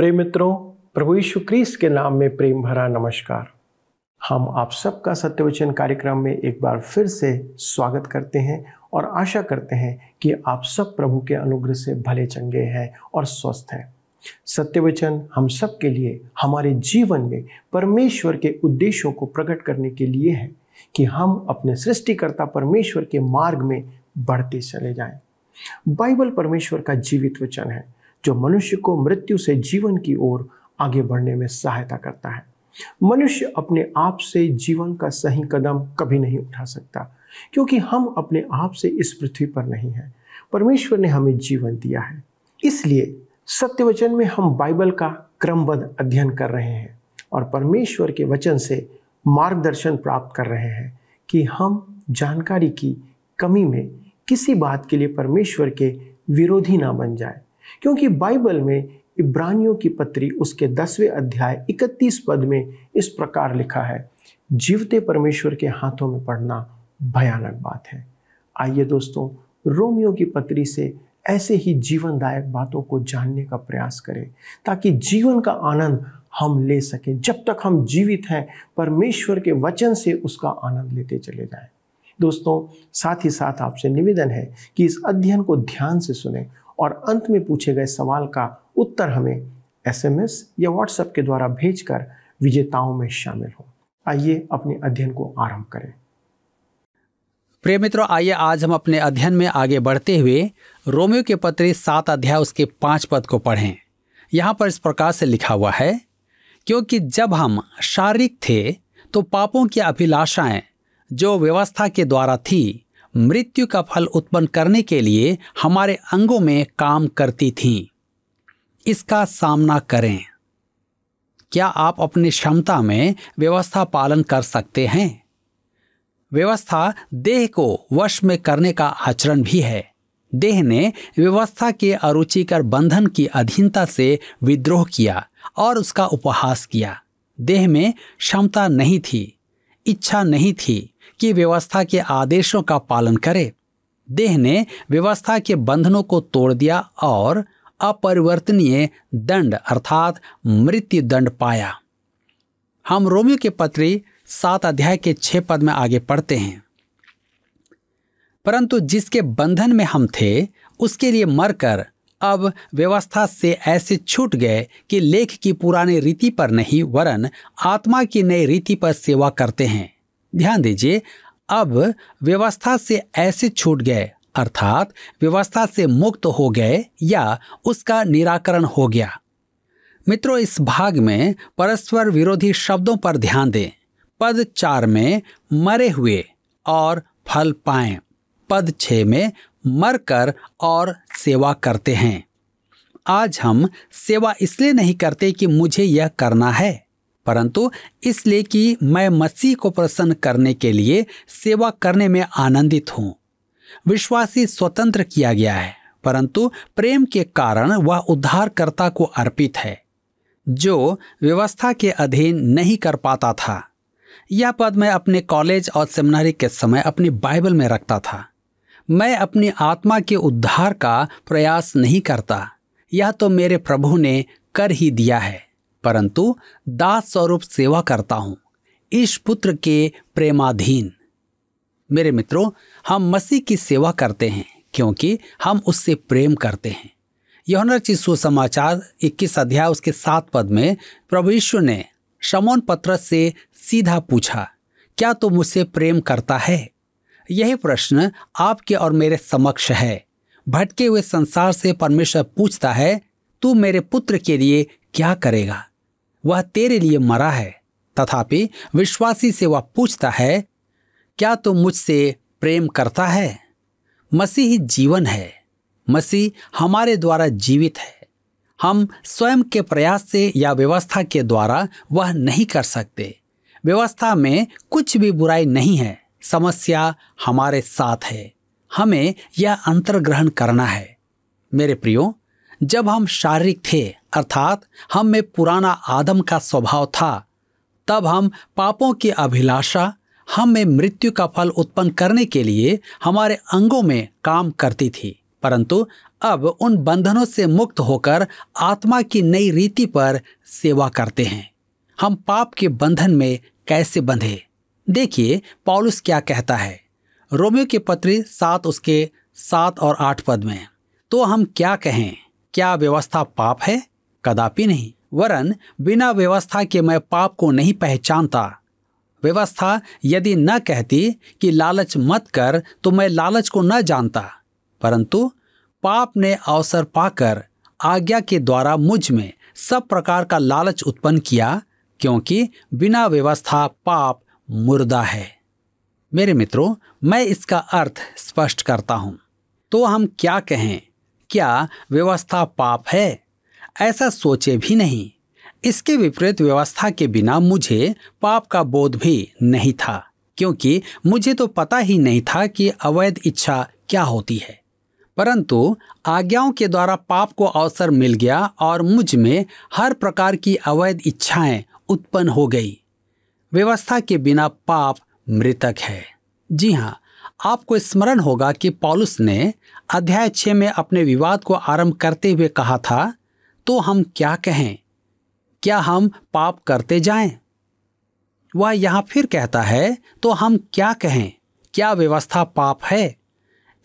प्रेम मित्रों प्रभु यीशु क्रिस्त के नाम में प्रेम भरा नमस्कार हम आप सबका सत्यवचन कार्यक्रम में एक बार फिर से स्वागत करते हैं और आशा करते हैं कि आप सब प्रभु के अनुग्रह से भले चंगे हैं और स्वस्थ हैं सत्यवचन हम सब के लिए हमारे जीवन में परमेश्वर के उद्देश्यों को प्रकट करने के लिए है कि हम अपने सृष्टिकर्ता परमेश्वर के मार्ग में बढ़ते चले जाएं। बाइबल परमेश्वर का जीवित वचन है जो मनुष्य को मृत्यु से जीवन की ओर आगे बढ़ने में सहायता करता है मनुष्य अपने आप से जीवन का सही कदम कभी नहीं उठा सकता क्योंकि हम अपने आप से इस पृथ्वी पर नहीं हैं परमेश्वर ने हमें जीवन दिया है इसलिए सत्यवचन में हम बाइबल का क्रमबद्ध अध्ययन कर रहे हैं और परमेश्वर के वचन से मार्गदर्शन प्राप्त कर रहे हैं कि हम जानकारी की कमी में किसी बात के लिए परमेश्वर के विरोधी ना बन जाए क्योंकि बाइबल में इब्रानियों की पत्री उसके दसवें अध्याय इकतीस पद में इस प्रकार लिखा है जीवते परमेश्वर के हाथों में पढ़ना भयानक बात है आइए दोस्तों रोमियो की पत्री से ऐसे ही जीवनदायक बातों को जानने का प्रयास करें ताकि जीवन का आनंद हम ले सकें जब तक हम जीवित हैं परमेश्वर के वचन से उसका आनंद लेते चले जाएं। दोस्तों साथ ही साथ आपसे निवेदन है कि इस अध्ययन को ध्यान से सुने और अंत में पूछे गए सवाल का उत्तर हमें एसएमएस या व्हाट्सएप के द्वारा भेजकर विजेताओं में शामिल हो आइए अपने अध्ययन को आरंभ करें प्रिय मित्रों आइए आज हम अपने अध्ययन में आगे बढ़ते हुए रोमियो के पत्र सात अध्याय उसके पांच पद को पढ़ें यहाँ पर इस प्रकार से लिखा हुआ है क्योंकि जब हम शारीरिक थे तो पापों की अभिलाषाएं जो व्यवस्था के द्वारा थी मृत्यु का फल उत्पन्न करने के लिए हमारे अंगों में काम करती थीं इसका सामना करें क्या आप अपनी क्षमता में व्यवस्था पालन कर सकते हैं व्यवस्था देह को वश में करने का आचरण भी है देह ने व्यवस्था के अरुचिकर बंधन की अधीनता से विद्रोह किया और उसका उपहास किया देह में क्षमता नहीं थी इच्छा नहीं थी की व्यवस्था के आदेशों का पालन करे देह ने व्यवस्था के बंधनों को तोड़ दिया और अपरिवर्तनीय दंड अर्थात मृत्यु दंड पाया हम रोमियो के पत्री सात अध्याय के छह पद में आगे पढ़ते हैं परंतु जिसके बंधन में हम थे उसके लिए मरकर अब व्यवस्था से ऐसे छूट गए कि लेख की पुरानी रीति पर नहीं वरन आत्मा की नई रीति पर सेवा करते हैं ध्यान दीजिए अब व्यवस्था से ऐसे छूट गए अर्थात व्यवस्था से मुक्त हो गए या उसका निराकरण हो गया मित्रों इस भाग में परस्पर विरोधी शब्दों पर ध्यान दें पद चार में मरे हुए और फल पाए पद छ में मरकर और सेवा करते हैं आज हम सेवा इसलिए नहीं करते कि मुझे यह करना है परंतु इसलिए कि मैं मसीह को प्रसन्न करने के लिए सेवा करने में आनंदित हूँ विश्वासी स्वतंत्र किया गया है परंतु प्रेम के कारण वह उद्धारकर्ता को अर्पित है जो व्यवस्था के अधीन नहीं कर पाता था यह पद मैं अपने कॉलेज और सेमिनारी के समय अपनी बाइबल में रखता था मैं अपनी आत्मा के उद्धार का प्रयास नहीं करता यह तो मेरे प्रभु ने कर ही दिया है परंतु दास स्वरूप सेवा करता हूं इस पुत्र के प्रेमाधीन मेरे मित्रों हम मसीह की सेवा करते हैं क्योंकि हम उससे प्रेम करते हैं यौनरचित सुसमाचार 21 अध्याय उसके सात पद में प्रभु यीशु ने शमोन पत्र से सीधा पूछा क्या तुम तो मुझसे प्रेम करता है यही प्रश्न आपके और मेरे समक्ष है भटके हुए संसार से परमेश्वर पूछता है तू मेरे पुत्र के लिए क्या करेगा वह तेरे लिए मरा है तथापि विश्वासी से वह पूछता है क्या तुम तो मुझसे प्रेम करता है मसीह जीवन है मसीह हमारे द्वारा जीवित है हम स्वयं के प्रयास से या व्यवस्था के द्वारा वह नहीं कर सकते व्यवस्था में कुछ भी बुराई नहीं है समस्या हमारे साथ है हमें यह अंतर्ग्रहण करना है मेरे प्रियो जब हम शारीरिक थे अर्थात हम में पुराना आदम का स्वभाव था तब हम पापों की अभिलाषा हम में मृत्यु का फल उत्पन्न करने के लिए हमारे अंगों में काम करती थी परंतु अब उन बंधनों से मुक्त होकर आत्मा की नई रीति पर सेवा करते हैं हम पाप के बंधन में कैसे बंधे देखिए पॉलुस क्या कहता है रोमियो के पत्री सात उसके सात और आठ पद में तो हम क्या कहें क्या व्यवस्था पाप है कदापि नहीं वरन बिना व्यवस्था के मैं पाप को नहीं पहचानता व्यवस्था यदि न कहती कि लालच मत कर तो मैं लालच को न जानता परंतु पाप ने अवसर पाकर आज्ञा के द्वारा मुझ में सब प्रकार का लालच उत्पन्न किया क्योंकि बिना व्यवस्था पाप मुर्दा है मेरे मित्रों मैं इसका अर्थ स्पष्ट करता हूं तो हम क्या कहें क्या व्यवस्था पाप है ऐसा सोचे भी नहीं इसके विपरीत व्यवस्था के बिना मुझे पाप का बोध भी नहीं था क्योंकि मुझे तो पता ही नहीं था कि अवैध इच्छा क्या होती है परंतु आज्ञाओं के द्वारा पाप को अवसर मिल गया और मुझ में हर प्रकार की अवैध इच्छाएं उत्पन्न हो गई व्यवस्था के बिना पाप मृतक है जी हाँ आपको स्मरण होगा कि पॉलुस ने अध्याय छः में अपने विवाद को आरंभ करते हुए कहा था तो हम क्या कहें क्या हम पाप करते जाएं? वह यहाँ फिर कहता है तो हम क्या कहें क्या व्यवस्था पाप है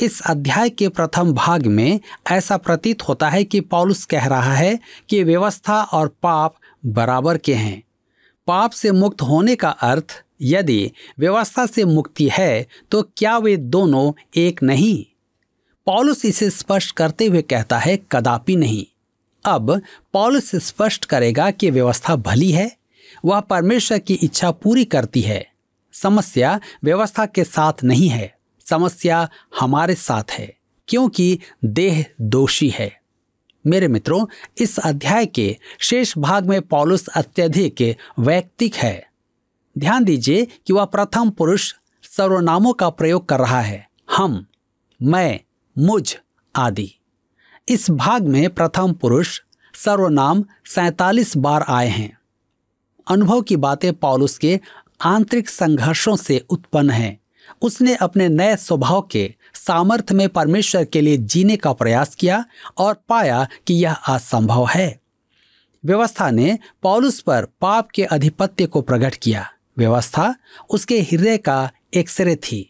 इस अध्याय के प्रथम भाग में ऐसा प्रतीत होता है कि पॉलुस कह रहा है कि व्यवस्था और पाप बराबर के हैं पाप से मुक्त होने का अर्थ यदि व्यवस्था से मुक्ति है तो क्या वे दोनों एक नहीं पॉलुस इसे स्पष्ट करते हुए कहता है कदापि नहीं अब पॉलुस स्पष्ट करेगा कि व्यवस्था भली है वह परमेश्वर की इच्छा पूरी करती है समस्या व्यवस्था के साथ नहीं है समस्या हमारे साथ है क्योंकि देह दोषी है मेरे मित्रों इस अध्याय के शेष भाग में पॉलुस अत्यधिक वैयक्तिक है ध्यान दीजिए कि वह प्रथम पुरुष सर्वनामों का प्रयोग कर रहा है हम मैं मुझ आदि इस भाग में प्रथम पुरुष सर्वनाम सैतालीस बार आए हैं अनुभव की बातें पॉलुस के आंतरिक संघर्षों से उत्पन्न हैं उसने अपने नए स्वभाव के सामर्थ्य में परमेश्वर के लिए जीने का प्रयास किया और पाया कि यह असंभव है व्यवस्था ने पॉलुस पर पाप के आधिपत्य को प्रकट किया व्यवस्था उसके हृदय का एक्सरे थी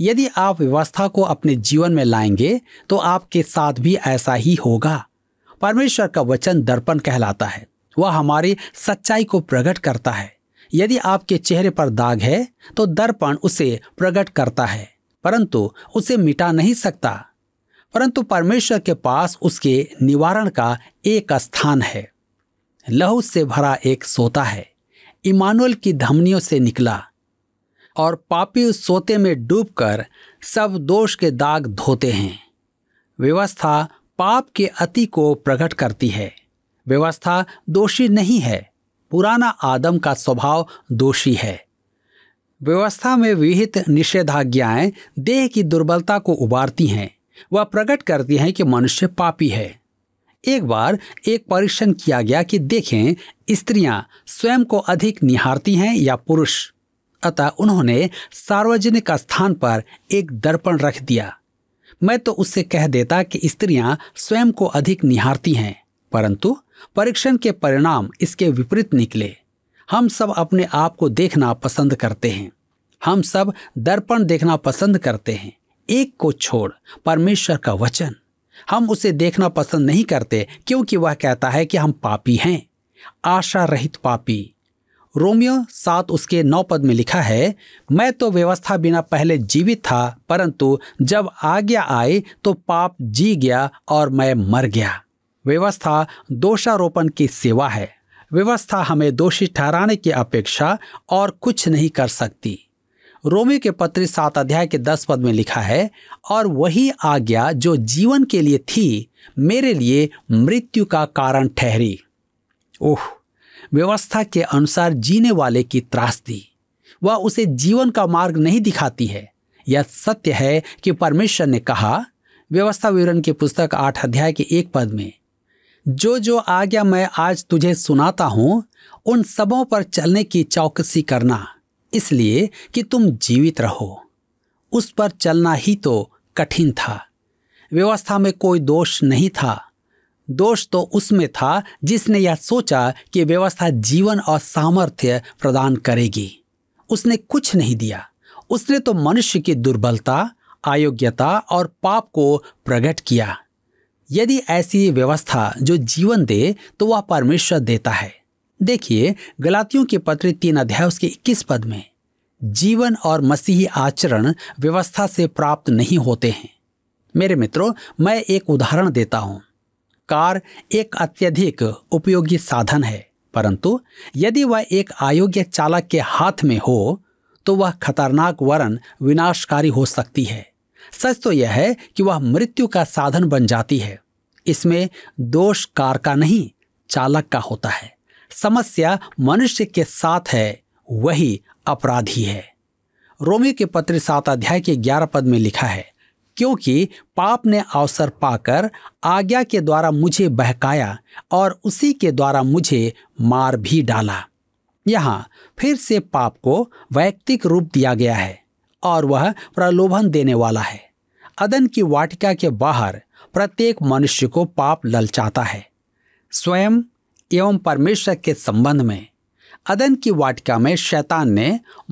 यदि आप व्यवस्था को अपने जीवन में लाएंगे तो आपके साथ भी ऐसा ही होगा परमेश्वर का वचन दर्पण कहलाता है वह हमारी सच्चाई को प्रकट करता है यदि आपके चेहरे पर दाग है तो दर्पण उसे प्रकट करता है परंतु उसे मिटा नहीं सकता परंतु परमेश्वर के पास उसके निवारण का एक स्थान है लहू से भरा एक सोता है इमानुअल की धमनियों से निकला और पापी उस सोते में डूबकर सब दोष के दाग धोते हैं व्यवस्था पाप के अति को प्रकट करती है व्यवस्था दोषी नहीं है पुराना आदम का स्वभाव दोषी है व्यवस्था में विहित निषेधाज्ञाएं देह की दुर्बलता को उबारती हैं वह प्रकट करती हैं कि मनुष्य पापी है एक बार एक परीक्षण किया गया कि देखें स्त्रियां स्वयं को अधिक निहारती हैं या पुरुष अतः उन्होंने सार्वजनिक स्थान पर एक दर्पण रख दिया मैं तो उससे कह देता कि स्त्रियां स्वयं को अधिक निहारती हैं परंतु परीक्षण के परिणाम इसके विपरीत निकले हम सब अपने आप को देखना पसंद करते हैं हम सब दर्पण देखना पसंद करते हैं एक को छोड़ परमेश्वर का वचन हम उसे देखना पसंद नहीं करते क्योंकि वह कहता है कि हम पापी हैं आशा रहित पापी रोमियो सात उसके नौ पद में लिखा है मैं तो व्यवस्था बिना पहले जीवित था परंतु जब आज्ञा आई तो पाप जी गया और मैं मर गया व्यवस्था दोषारोपण की सेवा है व्यवस्था हमें दोषी ठहराने की अपेक्षा और कुछ नहीं कर सकती रोमियो के पत्र सात अध्याय के दस पद में लिखा है और वही आज्ञा जो जीवन के लिए थी मेरे लिए मृत्यु का कारण ठहरी ओह व्यवस्था के अनुसार जीने वाले की त्रासदी वह उसे जीवन का मार्ग नहीं दिखाती है यह सत्य है कि परमेश्वर ने कहा व्यवस्था विवरण की पुस्तक आठ अध्याय के एक पद में जो जो आज्ञा मैं आज तुझे सुनाता हूँ उन सबों पर चलने की चौकसी करना इसलिए कि तुम जीवित रहो उस पर चलना ही तो कठिन था व्यवस्था में कोई दोष नहीं था दोष तो उसमें था जिसने यह सोचा कि व्यवस्था जीवन और सामर्थ्य प्रदान करेगी उसने कुछ नहीं दिया उसने तो मनुष्य की दुर्बलता अयोग्यता और पाप को प्रकट किया यदि ऐसी व्यवस्था जो जीवन दे तो वह परमेश्वर देता है देखिए गलातियों के पत्र तीन अध्याय उसके इक्कीस पद में जीवन और मसीही आचरण व्यवस्था से प्राप्त नहीं होते हैं मेरे मित्रों मैं एक उदाहरण देता हूं कार एक अत्यधिक उपयोगी साधन है परंतु यदि वह एक अयोग्य चालक के हाथ में हो तो वह खतरनाक वरण विनाशकारी हो सकती है सच तो यह है कि वह मृत्यु का साधन बन जाती है इसमें दोष कार का नहीं चालक का होता है समस्या मनुष्य के साथ है वही अपराधी है रोमियो के पत्र सात अध्याय के ग्यारह पद में लिखा है क्योंकि पाप ने अवसर पाकर आज्ञा के द्वारा मुझे बहकाया और उसी के द्वारा मुझे मार भी डाला यहाँ फिर से पाप को वैयक्तिक रूप दिया गया है और वह प्रलोभन देने वाला है अदन की वाटिका के बाहर प्रत्येक मनुष्य को पाप ललचाता है स्वयं एवं परमेश्वर के संबंध में अदन की वाटिका में शैतान ने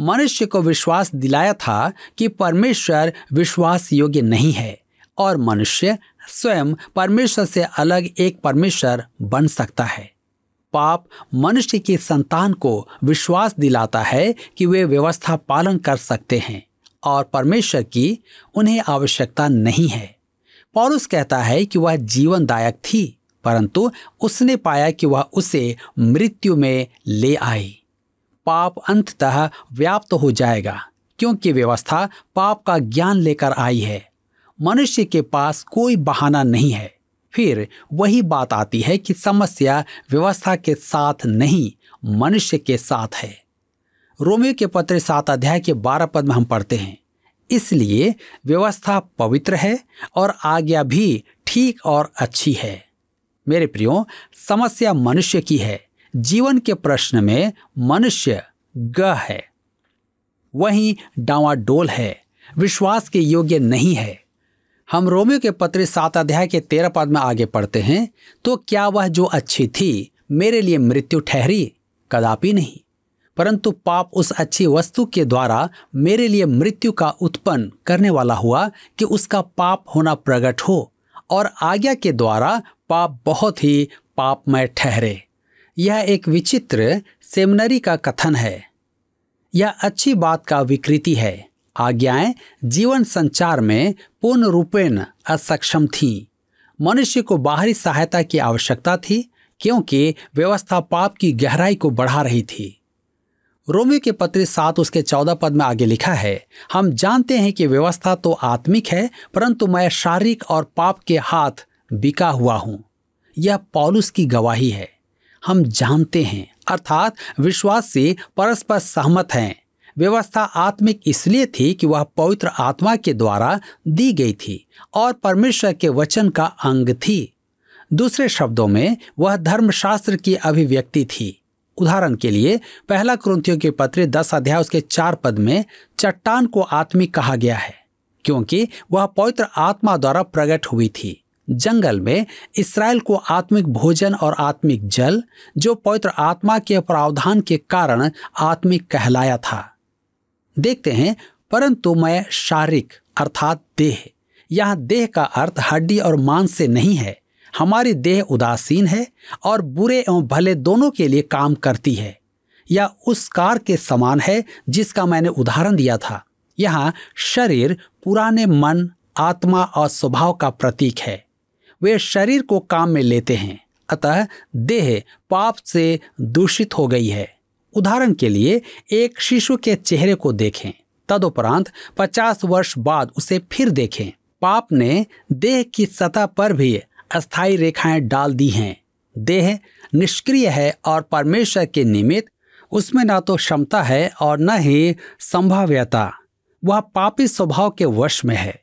मनुष्य को विश्वास दिलाया था कि परमेश्वर विश्वास योग्य नहीं है और मनुष्य स्वयं परमेश्वर से अलग एक परमेश्वर बन सकता है पाप मनुष्य की संतान को विश्वास दिलाता है कि वे व्यवस्था पालन कर सकते हैं और परमेश्वर की उन्हें आवश्यकता नहीं है पौरुष कहता है कि वह जीवनदायक थी परंतु उसने पाया कि वह उसे मृत्यु में ले आई पाप अंततः व्याप्त हो जाएगा क्योंकि व्यवस्था पाप का ज्ञान लेकर आई है मनुष्य के पास कोई बहाना नहीं है फिर वही बात आती है कि समस्या व्यवस्था के साथ नहीं मनुष्य के साथ है रोमियो के पत्र सात अध्याय के बारह पद में हम पढ़ते हैं इसलिए व्यवस्था पवित्र है और आज्ञा भी ठीक और अच्छी है मेरे प्रियो समस्या मनुष्य की है जीवन के प्रश्न में मनुष्य ग है वहीं डावाडोल है विश्वास के योग्य नहीं है हम रोमियो के पत्र सात अध्याय के तेरह पद में आगे पढ़ते हैं तो क्या वह जो अच्छी थी मेरे लिए मृत्यु ठहरी कदापि नहीं परंतु पाप उस अच्छी वस्तु के द्वारा मेरे लिए मृत्यु का उत्पन्न करने वाला हुआ कि उसका पाप होना प्रकट हो और आज्ञा के द्वारा पाप बहुत ही पापमय ठहरे यह एक विचित्र सेमनरी का कथन है यह अच्छी बात का विकृति है आज्ञाएं जीवन संचार में पूर्ण रूपेण असक्षम थीं मनुष्य को बाहरी सहायता की आवश्यकता थी क्योंकि व्यवस्था पाप की गहराई को बढ़ा रही थी रोमियो के पत्र सात उसके चौदह पद में आगे लिखा है हम जानते हैं कि व्यवस्था तो आत्मिक है परंतु मैं शारीरिक और पाप के हाथ बिका हुआ हूं यह पॉलुस की गवाही है हम जानते हैं अर्थात विश्वास से परस्पर सहमत हैं व्यवस्था आत्मिक इसलिए थी कि वह पवित्र आत्मा के द्वारा दी गई थी और परमेश्वर के वचन का अंग थी दूसरे शब्दों में वह धर्मशास्त्र की अभिव्यक्ति थी उदाहरण के लिए पहला क्रंथियों के पत्र दस अध्याय उसके चार पद में चट्टान को आत्मिक कहा गया है क्योंकि वह पवित्र आत्मा द्वारा प्रकट हुई थी जंगल में इसराइल को आत्मिक भोजन और आत्मिक जल जो पवित्र आत्मा के प्रावधान के कारण आत्मिक कहलाया था देखते हैं परंतु मैं शारीरिक अर्थात देह यहाँ देह का अर्थ हड्डी और मांस से नहीं है हमारी देह उदासीन है और बुरे एवं भले दोनों के लिए काम करती है यह उस कार के समान है जिसका मैंने उदाहरण दिया था यहाँ शरीर पुराने मन आत्मा और स्वभाव का प्रतीक है वे शरीर को काम में लेते हैं अतः देह पाप से दूषित हो गई है उदाहरण के लिए एक शिशु के चेहरे को देखें तदुपरांत 50 वर्ष बाद उसे फिर देखें पाप ने देह की सतह पर भी अस्थायी रेखाएं डाल दी हैं देह निष्क्रिय है और परमेश्वर के निमित्त उसमें ना तो क्षमता है और न ही संभाव्यता वह पापी स्वभाव के वश में है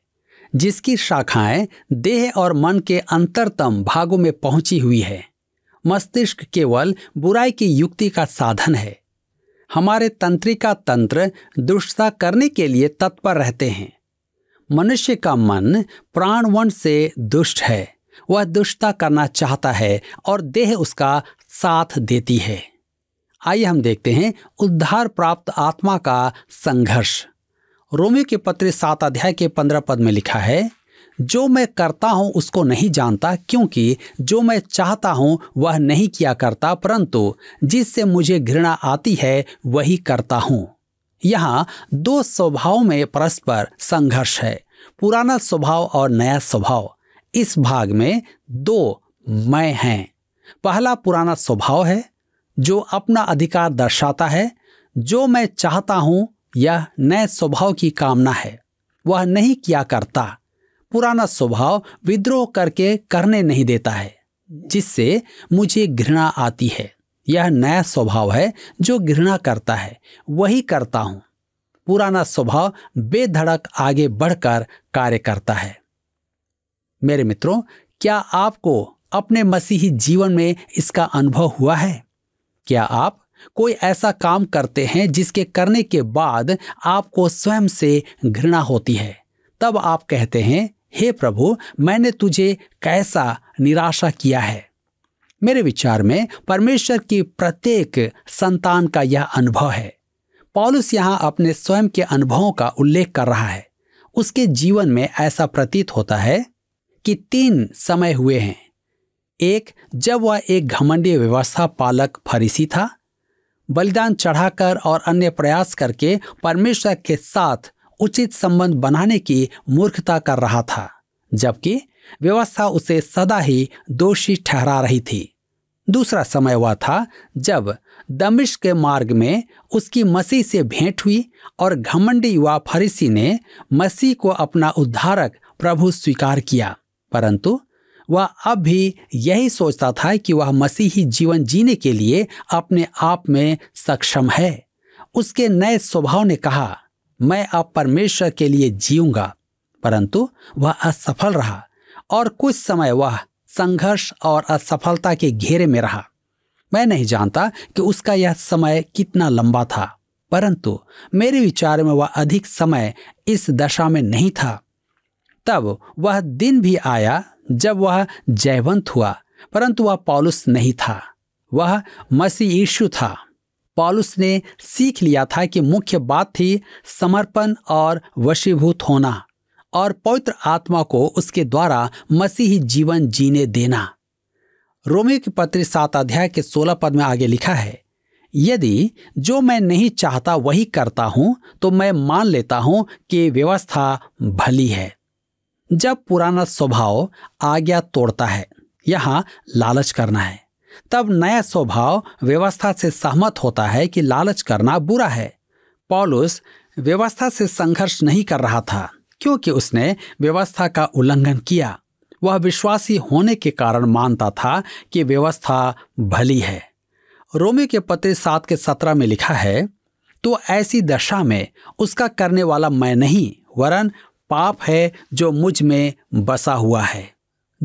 जिसकी शाखाएं देह और मन के अंतरतम भागों में पहुंची हुई है मस्तिष्क केवल बुराई की युक्ति का साधन है हमारे तंत्रिका तंत्र दुष्टता करने के लिए तत्पर रहते हैं मनुष्य का मन प्राणवन से दुष्ट है वह दुष्टता करना चाहता है और देह उसका साथ देती है आइए हम देखते हैं उद्धार प्राप्त आत्मा का संघर्ष रोमियो के पत्र सात अध्याय के पंद्रह पद में लिखा है जो मैं करता हूं उसको नहीं जानता क्योंकि जो मैं चाहता हूं वह नहीं किया करता परंतु जिससे मुझे घृणा आती है वही करता हूं यहां दो स्वभाव में परस्पर संघर्ष है पुराना स्वभाव और नया स्वभाव इस भाग में दो मैं हैं पहला पुराना स्वभाव है जो अपना अधिकार दर्शाता है जो मैं चाहता हूं यह नए स्वभाव की कामना है वह नहीं किया करता पुराना स्वभाव विद्रोह करके करने नहीं देता है जिससे मुझे घृणा आती है यह नया स्वभाव है जो घृणा करता है वही करता हूं पुराना स्वभाव बेधड़क आगे बढ़कर कार्य करता है मेरे मित्रों क्या आपको अपने मसीही जीवन में इसका अनुभव हुआ है क्या आप कोई ऐसा काम करते हैं जिसके करने के बाद आपको स्वयं से घृणा होती है तब आप कहते हैं हे प्रभु मैंने तुझे कैसा निराशा किया है मेरे विचार में परमेश्वर की प्रत्येक संतान का यह अनुभव है पॉलुस यहाँ अपने स्वयं के अनुभवों का उल्लेख कर रहा है उसके जीवन में ऐसा प्रतीत होता है कि तीन समय हुए हैं एक जब वह एक घमंडी व्यवस्था पालक फरीसी था बलिदान चढ़ाकर और अन्य प्रयास करके परमेश्वर के साथ उचित संबंध बनाने की मूर्खता कर रहा था जबकि व्यवस्था उसे सदा ही दोषी ठहरा रही थी दूसरा समय वह था जब दमिश के मार्ग में उसकी मसीह से भेंट हुई और घमंडी युवा फरीसी ने मसीह को अपना उद्धारक प्रभु स्वीकार किया परंतु वह अब भी यही सोचता था कि वह मसीही जीवन जीने के लिए अपने आप में सक्षम है उसके नए स्वभाव ने कहा मैं अब परमेश्वर के लिए जीऊंगा परंतु वह असफल रहा और कुछ समय वह संघर्ष और असफलता के घेरे में रहा मैं नहीं जानता कि उसका यह समय कितना लंबा था परंतु मेरे विचार में वह अधिक समय इस दशा में नहीं था तब वह दिन भी आया जब वह जयवंत हुआ परंतु वह पॉलुस नहीं था वह मसीह यीशु था पॉलुस ने सीख लिया था कि मुख्य बात थी समर्पण और वशीभूत होना और पवित्र आत्मा को उसके द्वारा मसीही जीवन जीने देना रोमियो की पत्री सात अध्याय के सोलह पद में आगे लिखा है यदि जो मैं नहीं चाहता वही करता हूं तो मैं मान लेता हूं कि व्यवस्था भली है जब पुराना स्वभाव आज्ञा तोड़ता है यहाँ लालच करना है तब नया स्वभाव व्यवस्था से सहमत होता है कि लालच करना बुरा है पॉलुस व्यवस्था से संघर्ष नहीं कर रहा था क्योंकि उसने व्यवस्था का उल्लंघन किया वह विश्वासी होने के कारण मानता था कि व्यवस्था भली है रोमे के पत्र सात के सत्रह में लिखा है तो ऐसी दशा में उसका करने वाला मैं नहीं वरन पाप है जो मुझ में बसा हुआ है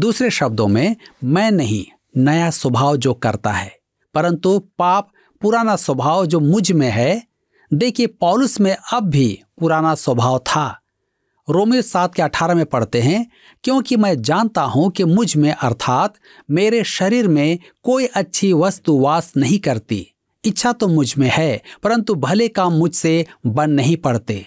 दूसरे शब्दों में मैं नहीं नया स्वभाव जो करता है परंतु पाप पुराना स्वभाव जो मुझ में है देखिए पॉलुस में अब भी पुराना स्वभाव था रोमियो सात के अठारह में पढ़ते हैं क्योंकि मैं जानता हूं कि मुझ में अर्थात मेरे शरीर में कोई अच्छी वस्तु वास नहीं करती इच्छा तो मुझ में है परंतु भले काम मुझसे बन नहीं पड़ते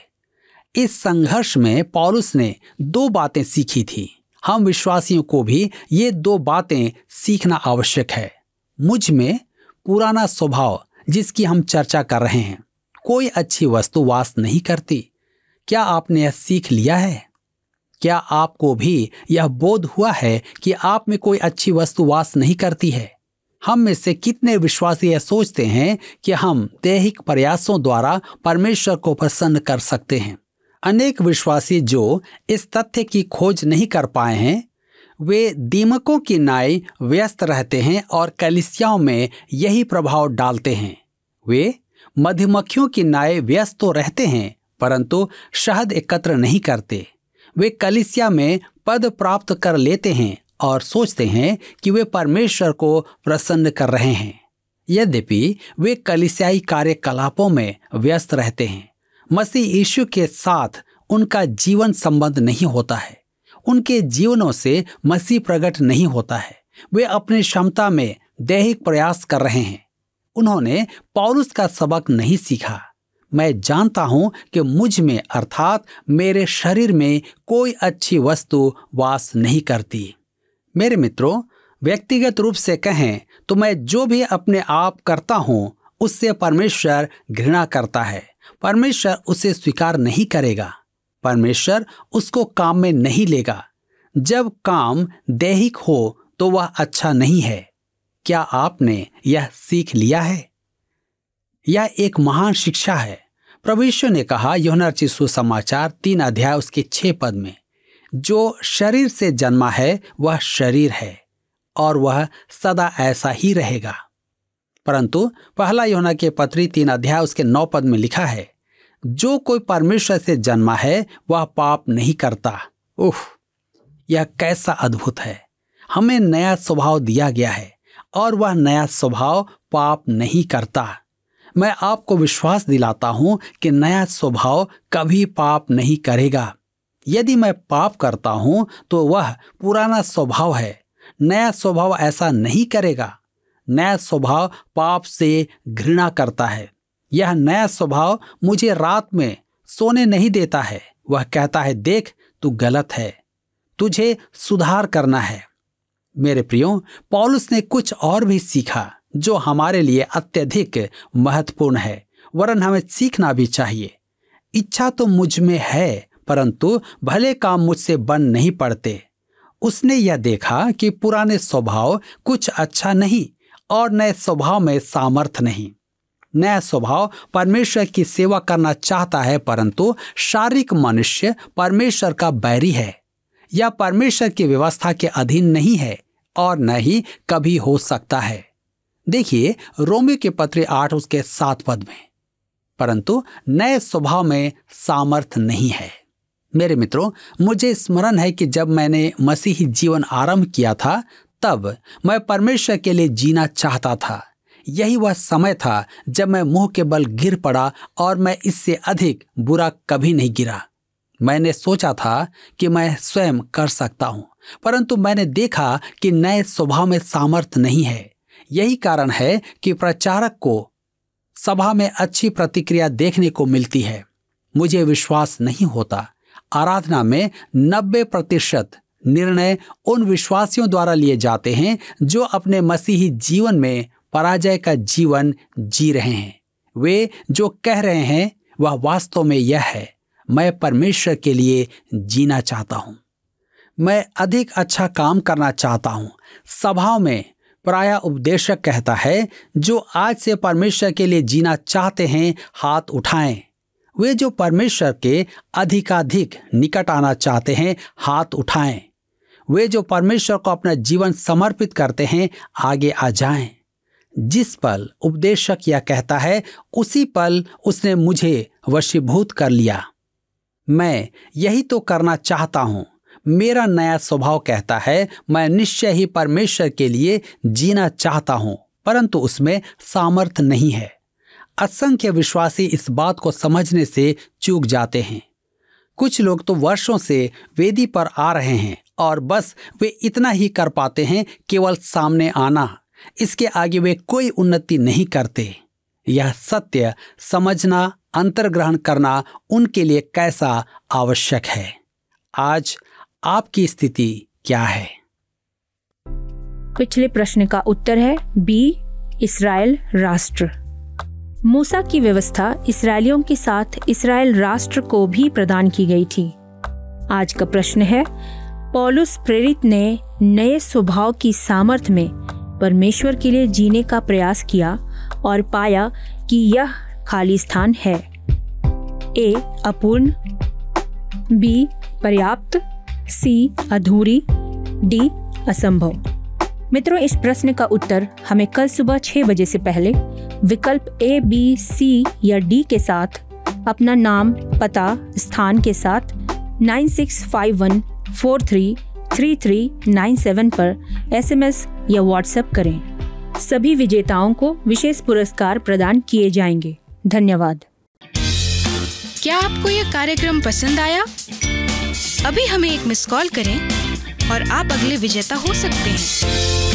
इस संघर्ष में पॉलुस ने दो बातें सीखी थी हम विश्वासियों को भी ये दो बातें सीखना आवश्यक है मुझ में पुराना स्वभाव जिसकी हम चर्चा कर रहे हैं कोई अच्छी वस्तु वास नहीं करती क्या आपने यह सीख लिया है क्या आपको भी यह बोध हुआ है कि आप में कोई अच्छी वस्तु वास नहीं करती है हम में से कितने विश्वासी यह सोचते हैं कि हम दैहिक प्रयासों द्वारा परमेश्वर को प्रसन्न कर सकते हैं अनेक विश्वासी जो इस तथ्य की खोज नहीं कर पाए हैं वे दीमकों की नाई व्यस्त रहते हैं और कलिसियाओं में यही प्रभाव डालते हैं वे मधुमक्खियों की नाए व्यस्त तो रहते हैं परंतु शहद एकत्र नहीं करते वे कलिसिया में पद प्राप्त कर लेते हैं और सोचते हैं कि वे परमेश्वर को प्रसन्न कर रहे हैं यद्यपि वे कलिसियाई कार्यकलापों में व्यस्त रहते हैं मसीह यीशु के साथ उनका जीवन संबंध नहीं होता है उनके जीवनों से मसीह प्रकट नहीं होता है वे अपनी क्षमता में दैहिक प्रयास कर रहे हैं उन्होंने पौलुस का सबक नहीं सीखा मैं जानता हूं कि मुझ में अर्थात मेरे शरीर में कोई अच्छी वस्तु वास नहीं करती मेरे मित्रों व्यक्तिगत रूप से कहें तो मैं जो भी अपने आप करता हूं उससे परमेश्वर घृणा करता है परमेश्वर उसे स्वीकार नहीं करेगा परमेश्वर उसको काम में नहीं लेगा जब काम दैहिक हो तो वह अच्छा नहीं है क्या आपने यह सीख लिया है यह एक महान शिक्षा है प्रभु ने कहा योहना सुसमाचार समाचार तीन अध्याय उसके छह पद में जो शरीर से जन्मा है वह शरीर है और वह सदा ऐसा ही रहेगा परंतु पहला योना के पत्री तीन अध्याय उसके नौ पद में लिखा है जो कोई परमेश्वर से जन्मा है वह पाप नहीं करता उफ यह कैसा अद्भुत है हमें नया स्वभाव दिया गया है और वह नया स्वभाव पाप नहीं करता मैं आपको विश्वास दिलाता हूं कि नया स्वभाव कभी पाप नहीं करेगा यदि मैं पाप करता हूं तो वह पुराना स्वभाव है नया स्वभाव ऐसा नहीं करेगा नया स्वभाव पाप से घृणा करता है यह नया स्वभाव मुझे रात में सोने नहीं देता है वह कहता है देख तू गलत है तुझे सुधार करना है मेरे प्रियो पॉलुस ने कुछ और भी सीखा जो हमारे लिए अत्यधिक महत्वपूर्ण है वरन हमें सीखना भी चाहिए इच्छा तो मुझ में है परंतु भले काम मुझसे बन नहीं पड़ते उसने यह देखा कि पुराने स्वभाव कुछ अच्छा नहीं और नए स्वभाव में सामर्थ्य नहीं नया स्वभाव परमेश्वर की सेवा करना चाहता है परंतु शारीरिक मनुष्य परमेश्वर का बैरी है यह परमेश्वर की व्यवस्था के अधीन नहीं है और न ही कभी हो सकता है देखिए रोमियो के पत्र आठ उसके सात पद में परंतु नए स्वभाव में सामर्थ्य नहीं है मेरे मित्रों मुझे स्मरण है कि जब मैंने मसीही जीवन आरंभ किया था तब मैं परमेश्वर के लिए जीना चाहता था यही वह समय था जब मैं मुंह के बल गिर पड़ा और मैं इससे अधिक बुरा कभी नहीं गिरा मैंने सोचा था कि मैं स्वयं कर सकता हूं परंतु मैंने देखा कि नए स्वभाव में सामर्थ्य नहीं है यही कारण है कि प्रचारक को सभा में अच्छी प्रतिक्रिया देखने को मिलती है मुझे विश्वास नहीं होता आराधना में 90 प्रतिशत निर्णय उन विश्वासियों द्वारा लिए जाते हैं जो अपने मसीही जीवन में पराजय का जीवन जी रहे हैं वे जो कह रहे हैं वह वास्तव में यह है मैं परमेश्वर के लिए जीना चाहता हूं मैं अधिक अच्छा काम करना चाहता हूं सभाओं में प्राय उपदेशक कहता है जो आज से परमेश्वर के लिए जीना चाहते हैं हाथ उठाएं वे जो परमेश्वर के अधिकाधिक निकट आना चाहते हैं हाथ उठाएं वे जो परमेश्वर को अपना जीवन समर्पित करते हैं आगे आ जाएं। जिस पल उपदेशक यह कहता है उसी पल उसने मुझे वशीभूत कर लिया मैं यही तो करना चाहता हूं मेरा नया स्वभाव कहता है मैं निश्चय ही परमेश्वर के लिए जीना चाहता हूं परंतु उसमें सामर्थ्य नहीं है असंख्य विश्वासी इस बात को समझने से चूक जाते हैं कुछ लोग तो वर्षों से वेदी पर आ रहे हैं और बस वे इतना ही कर पाते हैं केवल सामने आना इसके आगे वे कोई उन्नति नहीं करते यह सत्य समझना अंतर्ग्रहण करना उनके लिए कैसा आवश्यक है आज आपकी स्थिति क्या है पिछले प्रश्न का उत्तर है बी इसराइल राष्ट्र मूसा की व्यवस्था इसराइलियों के साथ इसराइल राष्ट्र को भी प्रदान की गई थी आज का प्रश्न है पॉलुस प्रेरित ने नए स्वभाव की सामर्थ्य में परमेश्वर के लिए जीने का प्रयास किया और पाया कि यह खाली स्थान है ए अपूर्ण बी पर्याप्त सी अधूरी डी असंभव मित्रों इस प्रश्न का उत्तर हमें कल सुबह छह बजे से पहले विकल्प ए बी सी या डी के साथ अपना नाम पता स्थान के साथ nine six five one four three three three nine seven पर एसएमएस या व्हाट्सएप करें सभी विजेताओं को विशेष पुरस्कार प्रदान किए जाएंगे धन्यवाद क्या आपको यह कार्यक्रम पसंद आया अभी हमें एक मिस कॉल करें और आप अगले विजेता हो सकते हैं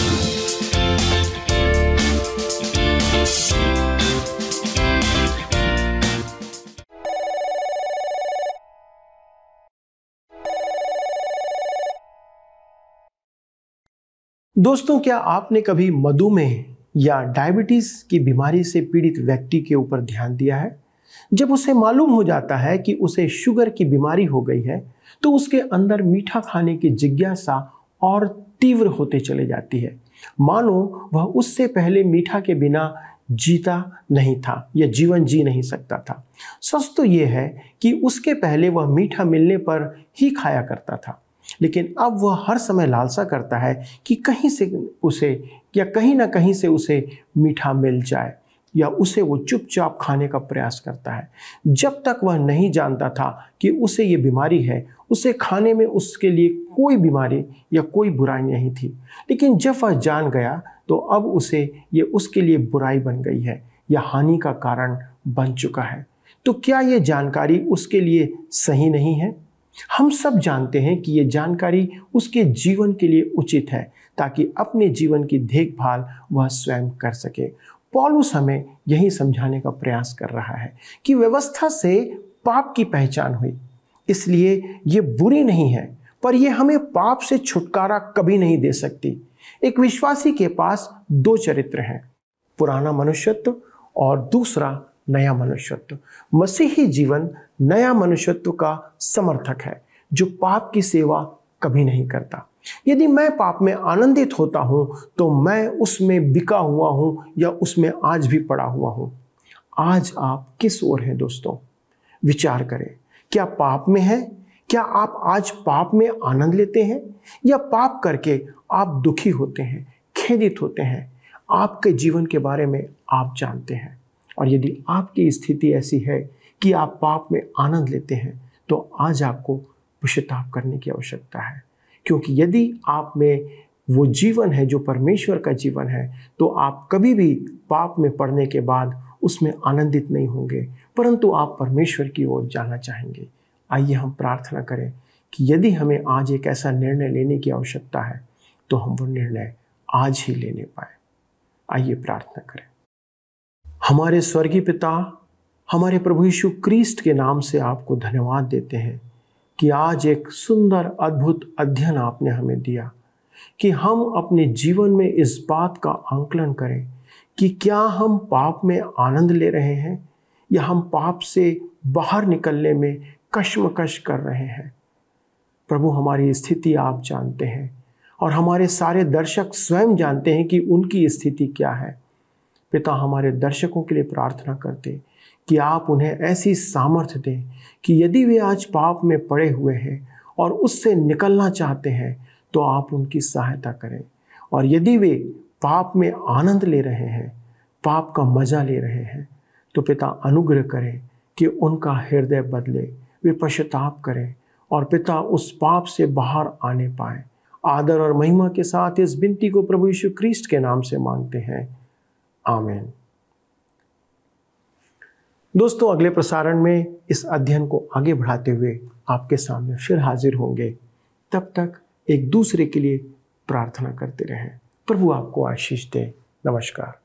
दोस्तों क्या आपने कभी मधुमेह या डायबिटीज़ की बीमारी से पीड़ित व्यक्ति के ऊपर ध्यान दिया है जब उसे मालूम हो जाता है कि उसे शुगर की बीमारी हो गई है तो उसके अंदर मीठा खाने की जिज्ञासा और तीव्र होते चले जाती है मानो वह उससे पहले मीठा के बिना जीता नहीं था या जीवन जी नहीं सकता था सच तो यह है कि उसके पहले वह मीठा मिलने पर ही खाया करता था लेकिन अब वह हर समय लालसा करता है कि कहीं से उसे या कहीं ना कहीं से उसे मीठा मिल जाए या उसे वो चुपचाप खाने का प्रयास करता है जब तक वह नहीं जानता था कि उसे ये बीमारी है उसे खाने में उसके लिए कोई बीमारी या कोई बुराई नहीं थी लेकिन जब वह जान गया तो अब उसे ये उसके लिए बुराई बन गई है या हानि का कारण बन चुका है तो क्या ये जानकारी उसके लिए सही नहीं है हम सब जानते हैं कि ये जानकारी उसके जीवन के लिए उचित है ताकि अपने जीवन की देखभाल वह स्वयं कर सके पॉलुस हमें यही समझाने का प्रयास कर रहा है कि व्यवस्था से पाप की पहचान हुई इसलिए ये बुरी नहीं है पर यह हमें पाप से छुटकारा कभी नहीं दे सकती एक विश्वासी के पास दो चरित्र हैं पुराना मनुष्यत्व और दूसरा नया मनुष्यत्व मसीही जीवन नया मनुष्यत्व का समर्थक है जो पाप की सेवा कभी नहीं करता यदि मैं पाप में आनंदित होता हूं तो मैं उसमें बिका हुआ हूं या उसमें आज भी पड़ा हुआ हूं आज आप किस ओर हैं दोस्तों विचार करें क्या पाप में है क्या आप आज पाप में आनंद लेते हैं या पाप करके आप दुखी होते हैं खेदित होते हैं आपके जीवन के बारे में आप जानते हैं और यदि आपकी स्थिति ऐसी है कि आप पाप में आनंद लेते हैं तो आज आपको पश्चाताप करने की आवश्यकता है क्योंकि यदि आप में वो जीवन है जो परमेश्वर का जीवन है तो आप कभी भी पाप में पड़ने के बाद उसमें आनंदित नहीं होंगे परंतु आप परमेश्वर की ओर जाना चाहेंगे आइए हम प्रार्थना करें कि यदि हमें आज एक ऐसा निर्णय लेने की आवश्यकता है तो हम वो निर्णय आज ही लेने पाए आइए प्रार्थना करें हमारे स्वर्गीय पिता हमारे प्रभु यीशु क्रिस्ट के नाम से आपको धन्यवाद देते हैं कि आज एक सुंदर अद्भुत अध्ययन आपने हमें दिया कि हम अपने जीवन में इस बात का आंकलन करें कि क्या हम पाप में आनंद ले रहे हैं या हम पाप से बाहर निकलने में कश्मकश कर रहे हैं प्रभु हमारी स्थिति आप जानते हैं और हमारे सारे दर्शक स्वयं जानते हैं कि उनकी स्थिति क्या है पिता हमारे दर्शकों के लिए प्रार्थना करते हैं कि आप उन्हें ऐसी सामर्थ्य दें कि यदि वे आज पाप में पड़े हुए हैं और उससे निकलना चाहते हैं तो आप उनकी सहायता करें और यदि वे पाप में आनंद ले रहे हैं पाप का मज़ा ले रहे हैं तो पिता अनुग्रह करें कि उनका हृदय बदले वे पश्चाताप करें और पिता उस पाप से बाहर आने पाए आदर और महिमा के साथ इस बिनती को प्रभु यीशु क्रिस्ट के नाम से मांगते हैं आमेन दोस्तों अगले प्रसारण में इस अध्ययन को आगे बढ़ाते हुए आपके सामने फिर हाजिर होंगे तब तक एक दूसरे के लिए प्रार्थना करते रहें प्रभु आपको आशीष दें नमस्कार